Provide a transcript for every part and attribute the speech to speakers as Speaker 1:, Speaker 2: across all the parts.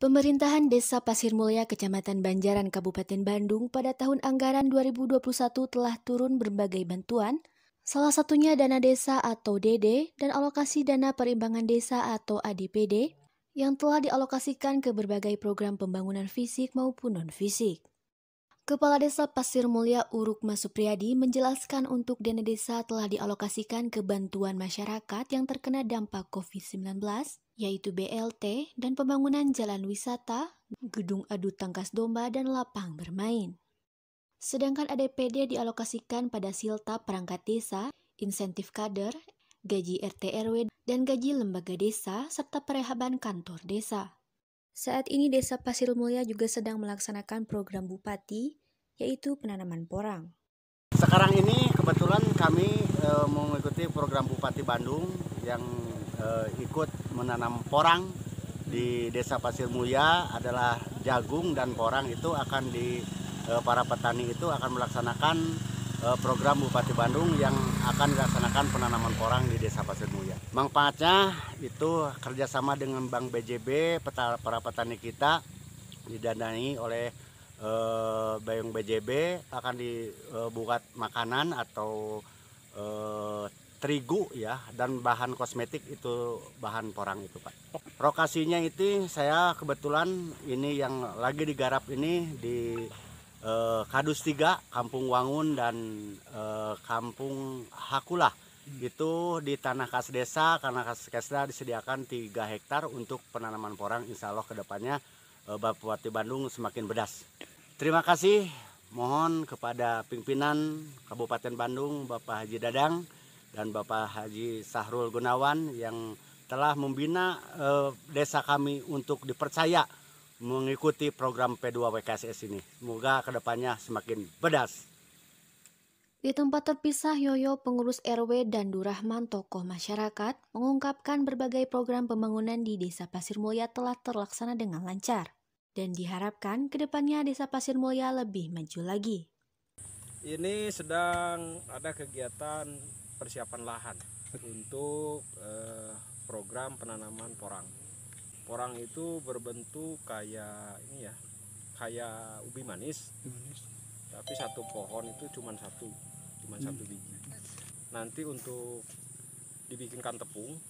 Speaker 1: Pemerintahan Desa Pasir Mulia Kecamatan Banjaran Kabupaten Bandung pada tahun anggaran 2021 telah turun berbagai bantuan, salah satunya dana desa atau DD dan alokasi dana perimbangan desa atau ADPD yang telah dialokasikan ke berbagai program pembangunan fisik maupun non-fisik. Kepala Desa Pasir Mulia Uruk Masupriyadi menjelaskan untuk dana desa telah dialokasikan ke bantuan masyarakat yang terkena dampak COVID-19, yaitu BLT dan pembangunan jalan wisata, gedung adu tangkas domba, dan lapang bermain. Sedangkan ADPD dialokasikan pada silta perangkat desa, insentif kader, gaji RT RW, dan gaji lembaga desa, serta perehaban kantor desa. Saat ini Desa Pasir Mulia juga sedang melaksanakan program bupati, yaitu penanaman porang.
Speaker 2: Sekarang ini kebetulan kami e, mengikuti program Bupati Bandung yang e, ikut menanam porang di Desa Pasir Mulia adalah jagung dan porang itu akan di e, para petani itu akan melaksanakan Eh, program Bupati Bandung yang akan dilaksanakan penanaman porang di Desa Pasir Mulia. Manfaatnya itu kerjasama dengan Bank BJB, peta, para petani kita didanai oleh eh, Bayung BJB akan dibuat makanan atau eh, terigu ya dan bahan kosmetik itu bahan porang itu Pak. Lokasinya itu saya kebetulan ini yang lagi digarap ini di eh, Kadus tiga, Kampung Wangun dan eh, Kampung Hakulah hmm. itu di tanah kas desa karena kas desa disediakan tiga hektar untuk penanaman porang insya Allah kedepannya eh, Bupati Bandung semakin bedas terima kasih mohon kepada pimpinan Kabupaten Bandung Bapak Haji Dadang dan Bapak Haji Sahrul Gunawan yang telah membina eh, desa kami untuk dipercaya mengikuti program P2 WKSS ini. Semoga kedepannya semakin pedas.
Speaker 1: Di tempat terpisah, Yoyo, pengurus RW dan Durahman tokoh masyarakat mengungkapkan berbagai program pembangunan di Desa Pasir Mulia telah terlaksana dengan lancar. Dan diharapkan kedepannya Desa Pasir Mulia lebih maju lagi.
Speaker 3: Ini sedang ada kegiatan persiapan lahan untuk eh, program penanaman porang porang itu berbentuk kayak ini ya kayak ubi manis, tapi satu pohon itu cuma satu cuma hmm. satu biji nanti untuk dibikinkan tepung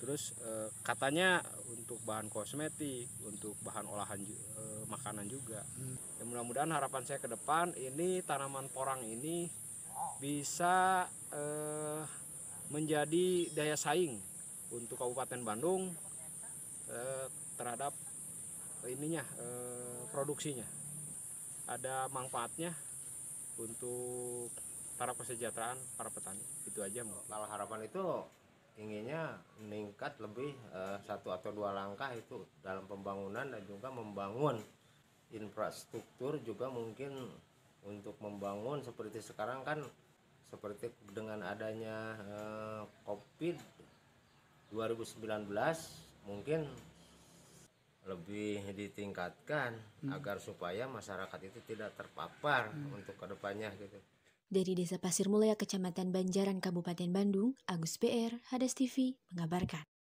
Speaker 3: terus e, katanya untuk bahan kosmetik untuk bahan olahan e, makanan juga hmm. ya mudah-mudahan harapan saya ke depan ini tanaman porang ini bisa e, menjadi daya saing untuk Kabupaten Bandung Eh, terhadap ininya eh, produksinya ada manfaatnya
Speaker 4: untuk para kesejahteraan para petani itu aja mungkin. kalau harapan itu inginnya meningkat lebih eh, satu atau dua langkah itu dalam pembangunan dan juga membangun infrastruktur juga mungkin untuk membangun seperti sekarang kan seperti dengan adanya eh, COVID 2019 mungkin lebih ditingkatkan hmm. agar supaya masyarakat itu tidak terpapar hmm. untuk kedepannya gitu.
Speaker 1: Dari Desa Pasir Mulia, Kecamatan Banjaran, Kabupaten Bandung, Agus PR, Hadas TV, mengabarkan.